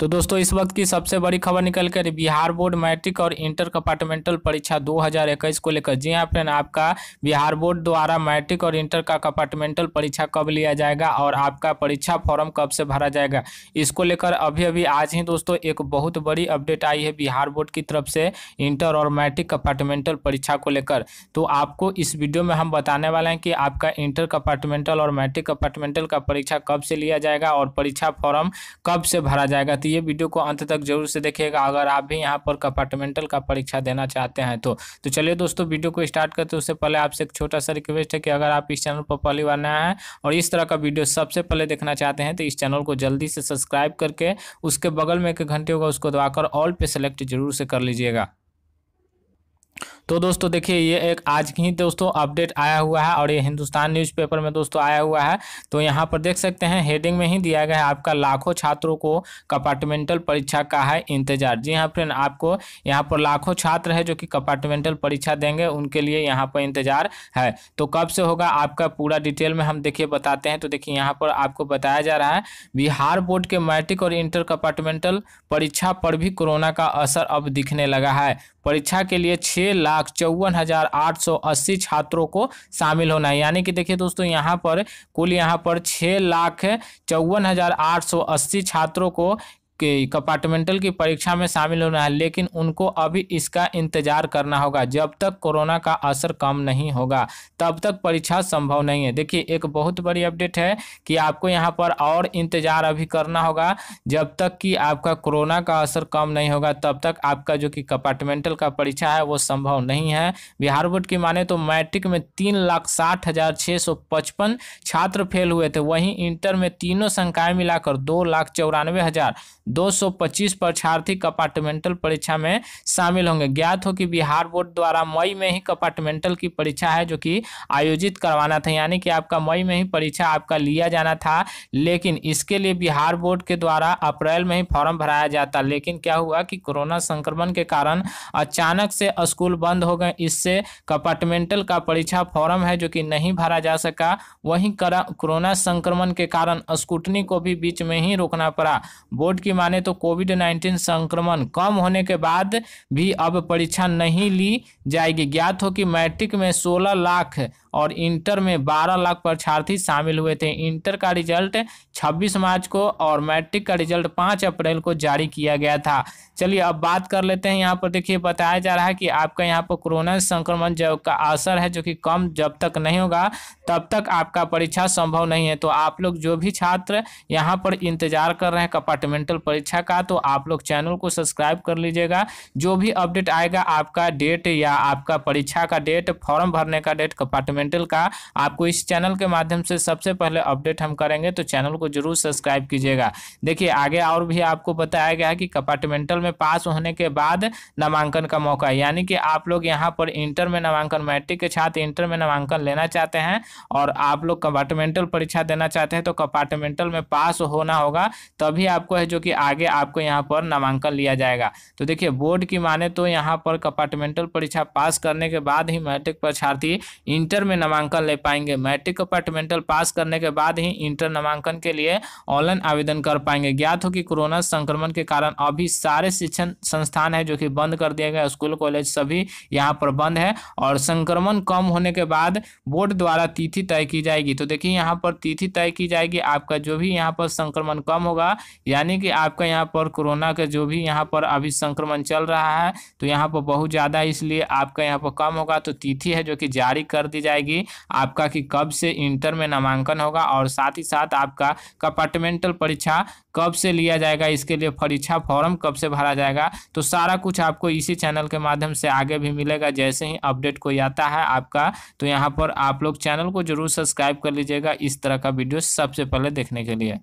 तो दोस्तों इस वक्त की सबसे बड़ी खबर निकल कर बिहार बोर्ड मैट्रिक और इंटर कंपार्टमेंटल परीक्षा 2021 को लेकर जी हाँ फ्रेंड आपका बिहार बोर्ड द्वारा मैट्रिक और इंटर का कंपार्टमेंटल परीक्षा कब लिया जाएगा और आपका परीक्षा फॉर्म कब से भरा जाएगा इसको लेकर अभी अभी आज ही दोस्तों एक बहुत बड़ी अपडेट आई है बिहार बोर्ड की तरफ से इंटर और मैट्रिक कंपार्टमेंटल परीक्षा को लेकर तो आपको इस वीडियो में हम बताने वाले हैं कि आपका इंटर कंपार्टमेंटल और मैट्रिक कंपार्टमेंटल का परीक्षा कब से लिया जाएगा और परीक्षा फॉर्म कब से भरा जाएगा तो तो ये वीडियो को अंत तक जरूर से देखिएगा अगर आप भी यहाँ पर कंपार्टमेंटल का परीक्षा देना चाहते हैं तो, तो चलिए दोस्तों वीडियो को स्टार्ट करते उससे पहले आपसे एक छोटा सा रिक्वेस्ट है कि अगर आप इस चैनल पर पहली बार नया है और इस तरह का वीडियो सबसे पहले देखना चाहते हैं तो इस चैनल को जल्दी से सब्सक्राइब करके उसके बगल में एक घंटे होगा उसको दबाकर ऑल पे सेलेक्ट जरूर से कर लीजिएगा तो दोस्तों देखिए ये एक आज की ही दोस्तों अपडेट आया हुआ है और ये हिंदुस्तान न्यूज़पेपर में दोस्तों आया हुआ है तो यहाँ पर देख सकते हैं हेडिंग में ही दिया गया है आपका लाखों छात्रों को कंपार्टमेंटल परीक्षा का है इंतजार जी हाँ फ्रेंड आपको यहाँ पर लाखों छात्र है जो कि कंपार्टमेंटल परीक्षा देंगे उनके लिए यहाँ पर इंतजार है तो कब से होगा आपका पूरा डिटेल में हम देखिए बताते हैं तो देखिए यहाँ पर आपको बताया जा रहा है बिहार बोर्ड के मैट्रिक और इंटर कंपार्टमेंटल परीक्षा पर भी कोरोना का असर अब दिखने लगा है परीक्षा के लिए छः लाख लाख चौवन हजार आठ सौ अस्सी छात्रों को शामिल होना है यानी कि देखिए दोस्तों यहाँ पर कुल यहाँ पर छः लाख चौवन हजार आठ सौ अस्सी छात्रों को के कंपार्टमेंटल की परीक्षा में शामिल होना है लेकिन उनको अभी इसका इंतजार करना होगा जब तक कोरोना का असर कम नहीं होगा तब तक परीक्षा संभव नहीं है देखिए एक बहुत बड़ी अपडेट है कि आपको यहाँ पर और इंतजार अभी करना होगा जब तक कि आपका कोरोना का असर कम नहीं होगा तब तक आपका जो कि कंपार्टमेंटल का परीक्षा है वो संभव नहीं है बिहार बोर्ड की माने तो मैट्रिक में तीन लाख साठ हजार छह सौ पचपन छात्र फेल हुए थे वहीं इंटर में तीनों संख्याएं मिलाकर दो लाख चौरानवे हजार 225 परीक्षार्थी कंपार्टमेंटल परीक्षा में शामिल होंगे ज्ञात हो कि बिहार बोर्ड द्वारा मई में ही कंपार्टमेंटल की परीक्षा है जो कि आयोजित करवाना था यानी कि आपका मई में ही परीक्षा आपका लिया जाना था लेकिन इसके लिए बिहार बोर्ड के द्वारा अप्रैल में ही फॉर्म भराया जाता लेकिन क्या हुआ कि कोरोना संक्रमण के कारण अचानक से स्कूल बंद हो गए इससे कंपार्टमेंटल का परीक्षा फॉर्म है जो कि नहीं भरा जा सका वहीं कोरोना संक्रमण के कारण स्कूटनी को भी बीच में ही रोकना पड़ा बोर्ड की माने तो कोविड नाइन्टीन संक्रमण कम होने के बाद भी अब परीक्षा नहीं ली जाएगी ज्ञात हो कि मैट्रिक में सोलह लाख और इंटर में 12 लाख परीक्षार्थी शामिल हुए थे इंटर का रिजल्ट 26 मार्च को और मैट्रिक का रिजल्ट 5 अप्रैल को जारी किया गया था चलिए अब बात कर लेते हैं यहाँ पर देखिए बताया जा रहा है कि आपका यहाँ पर कोरोना संक्रमण जब का असर है जो कि कम जब तक नहीं होगा तब तक आपका परीक्षा संभव नहीं है तो आप लोग जो भी छात्र यहाँ पर इंतजार कर रहे हैं कंपार्टमेंटल परीक्षा का तो आप लोग चैनल को सब्सक्राइब कर लीजिएगा जो भी अपडेट आएगा आपका डेट या आपका परीक्षा का डेट फॉर्म भरने का डेट कंपार्टमेंट डेंटल का आपको इस चैनल के माध्यम से सबसे पहले अपडेट हम करेंगे तो चैनल को जरूर सब्सक्राइब कीजिएगा देखिए आगे और भी आपको बताया गया है कि कंपार्टमेंटल में पास होने के बाद नामांकन का मौका यानी कि आप लोग यहाँ पर इंटर में नामांकन मैट्रिक के छात्र इंटर में नामांकन लेना चाहते हैं और आप लोग कंपार्टमेंटल परीक्षा देना चाहते हैं तो कंपार्टमेंटल में पास होना होगा तभी आपको है जो कि आगे आपको यहाँ पर नामांकन लिया जाएगा तो देखिए बोर्ड की माने तो यहाँ पर कंपार्टमेंटल परीक्षा पास करने के बाद ही मैट्रिक परीक्षार्थी इंटर में नामांकन ले पाएंगे मैट्रिक कंपार्टमेंटल पास करने के बाद ही इंटर नामांकन के लिए ऑनलाइन आवेदन कर पाएंगे ज्ञात हो कि कोरोना संक्रमण के कारण अभी सारे शिक्षण संस्थान है जो कि बंद कर दिए गए स्कूल कॉलेज सभी यहाँ पर बंद है और संक्रमण कम होने के बाद बोर्ड द्वारा तिथि तय की जाएगी तो देखिए यहाँ पर तिथि तय की जाएगी आपका जो भी यहाँ पर संक्रमण कम होगा यानी कि आपका यहाँ पर कोरोना का जो भी यहाँ पर अभी संक्रमण चल रहा है तो यहाँ पर बहुत ज़्यादा इसलिए आपका यहाँ पर कम होगा तो तिथि है जो कि जारी कर दी जाएगी जाएगी आपका कि कब से इंटर में नामांकन होगा और साथ ही साथ आपका कंपार्टमेंटल परीक्षा कब से लिया जाएगा इसके लिए परीक्षा फॉर्म कब से भरा जाएगा तो सारा कुछ आपको इसी चैनल के माध्यम से आगे भी मिलेगा जैसे ही अपडेट कोई आता है आपका तो यहाँ पर आप लोग चैनल को जरूर सब्सक्राइब कर लीजिएगा इस तरह का वीडियो सबसे पहले देखने के लिए